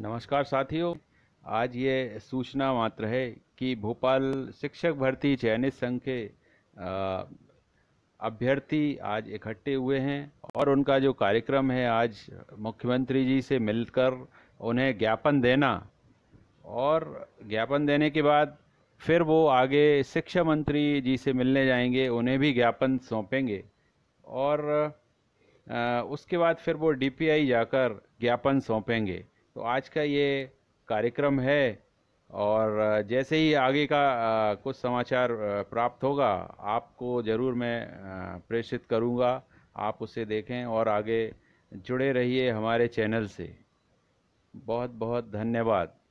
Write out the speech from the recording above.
नमस्कार साथियों आज ये सूचना मात्र है कि भोपाल शिक्षक भर्ती चयनित संघ के अभ्यर्थी आज इकट्ठे हुए हैं और उनका जो कार्यक्रम है आज मुख्यमंत्री जी से मिलकर उन्हें ज्ञापन देना और ज्ञापन देने के बाद फिर वो आगे शिक्षा मंत्री जी से मिलने जाएंगे उन्हें भी ज्ञापन सौंपेंगे और उसके बाद फिर वो डीपीआई जाकर ज्ञापन सौंपेंगे तो आज का ये कार्यक्रम है और जैसे ही आगे का कुछ समाचार प्राप्त होगा आपको ज़रूर मैं प्रेषित करूँगा आप उसे देखें और आगे जुड़े रहिए हमारे चैनल से बहुत बहुत धन्यवाद